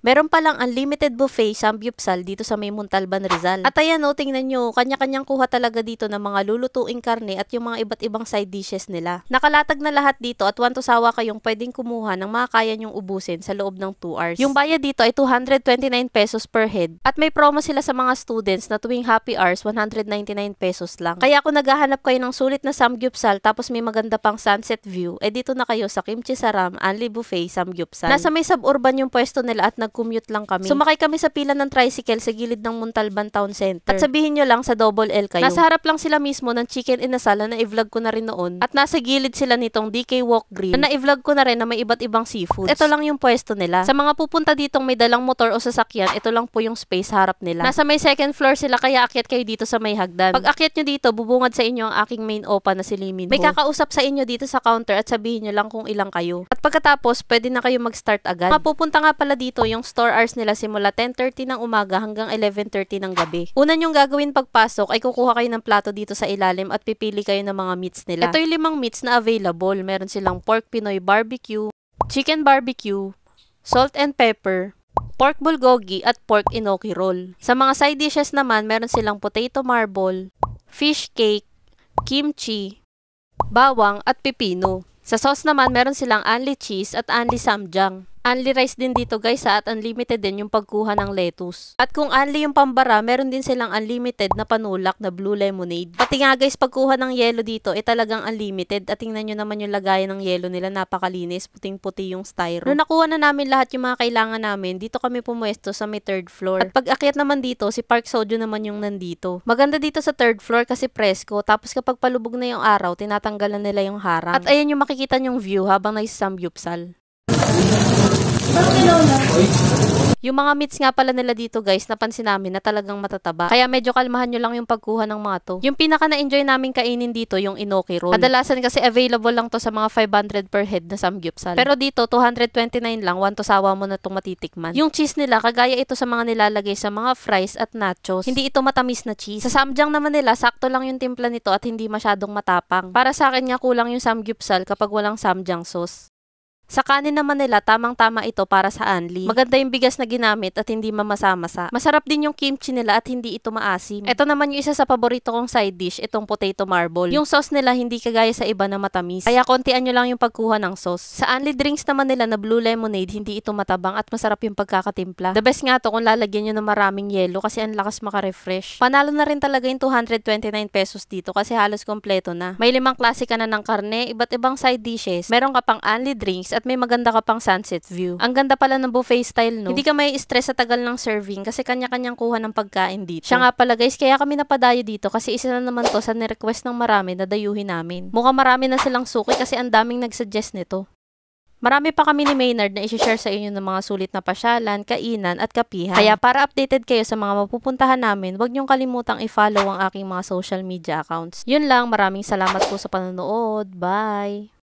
Meron palang unlimited buffet samgyupsal dito sa may Muntalban Rizal. At ayan o, oh, tingnan nyo, kanya-kanyang kuha talaga dito ng mga lulutuing karne at yung mga iba't ibang side dishes nila. Nakalatag na lahat dito at one tusawa kayong pwedeng kumuha ng mga kaya nyong ubusin sa loob ng 2 hours. Yung bayad dito ay 229 pesos per head at may promo sila sa mga students na tuwing happy hours 199 pesos lang. Kaya kung naghahanap kayo ng sulit na samgyupsal tapos may maganda pang sunset view, eh dito na kayo sa Kimchi Saram Anli Buffet Samgyupsal. Nasa may suburban yung pwesto nila at nag nag-commute lang kami. Sumakay kami sa pila ng tricycle sa gilid ng Montalban Town Center. At sabihin nyo lang, sa Double L kayo. Nasa harap lang sila mismo ng Chicken Inasala na i-vlog ko na rin noon. At nasa gilid sila nitong DK Walk Green na na-vlog ko na rin na may iba't ibang seafoods. ito lang yung pwesto nila. Sa mga pupunta ditong may dalang motor o sasakyan, ito lang po yung space harap nila. Nasa may second floor sila kaya akyat kayo dito sa may hagdan. Pag akyat nyo dito, bubungad sa inyo ang aking main opa na si Limin. May kakausap sa inyo dito sa counter at sabihin nyo lang kung ilang kayo. At pagkatapos, pwede na kayo mag-start agad. Mapupunta nga pala dito yung ng store hours nila simula 10.30 ng umaga hanggang 11.30 ng gabi. Una nyong gagawin pagpasok ay kukuha kayo ng plato dito sa ilalim at pipili kayo ng mga meats nila. Ito yung limang meats na available. Meron silang pork Pinoy barbecue, chicken barbecue, salt and pepper, pork bulgogi at pork inoki roll. Sa mga side dishes naman, meron silang potato marble, fish cake, kimchi, bawang at pipino. Sa sauce naman, meron silang anli cheese at anli samjang. Only rice din dito guys at unlimited din yung pagkuha ng lettuce. At kung only yung pambara, meron din silang unlimited na panulak na blue lemonade. Pati nga guys, pagkuha ng yellow dito, eh talagang unlimited. At tingnan nyo naman yung lagay ng yellow nila, napakalinis, puting-puti yung styro. Noong nakuha na namin lahat yung mga kailangan namin, dito kami pumuesto sa may third floor. At pag akyat naman dito, si Park Sojo naman yung nandito. Maganda dito sa third floor kasi presko, tapos kapag palubog na yung araw, tinatanggalan nila yung harang. At ayan yung makikita yung view habang nagsisamgyupsal. Yung mga meats nga pala nila dito guys, napansin namin na talagang matataba. Kaya medyo kalmahan nyo lang yung pagkuha ng mga to. Yung pinaka na-enjoy namin kainin dito, yung inoki roll. Kadalasan kasi available lang to sa mga 500 per head na samgyupsal. Pero dito, 229 lang, one to sawa mo na itong matitikman. Yung cheese nila, kagaya ito sa mga nilalagay sa mga fries at nachos. Hindi ito matamis na cheese. Sa samjang naman nila, sakto lang yung timpla nito at hindi masyadong matapang. Para sa akin nga, kulang yung samgyupsal kapag walang samjang sauce. Sa kanin naman nila, tamang-tama ito para sa Anli. Maganda yung bigas na ginamit at hindi mamasa-masa. Masarap din yung kimchi nila at hindi ito maasim. Ito naman yung isa sa paborito kong side dish, itong potato marble. Yung sauce nila hindi kagaya sa iba na matamis. Kaya kontian nyo lang yung pagkuha ng sauce. Sa Anli drinks naman nila na blue lemonade, hindi ito matabang at masarap yung pagkakatimpla. The best nga to kung lalagyan nyo ng maraming yelo kasi ang lakas makarefresh. Panalo na rin talaga yung 229 pesos dito kasi halos kompleto na. May limang klase ka na ng karne, iba't ibang side dishes. Meron ka pang Anli drinks at may maganda ka pang sunset view. Ang ganda pala ng buffet style, no? Hindi ka may stress sa tagal ng serving kasi kanya-kanyang kuha ng pagkain dito. Siya nga pala guys, kaya kami napadayo dito kasi isa na naman to sa request ng marami na dayuhin namin. Mukhang marami na silang suki kasi ang daming nagsuggest nito. Marami pa kami ni Maynard na isi-share sa inyo ng mga sulit na pasyalan, kainan at kapihan. Kaya para updated kayo sa mga mapupuntahan namin, huwag niyong kalimutang i-follow ang aking mga social media accounts. Yun lang, maraming salamat po sa panonood. Bye!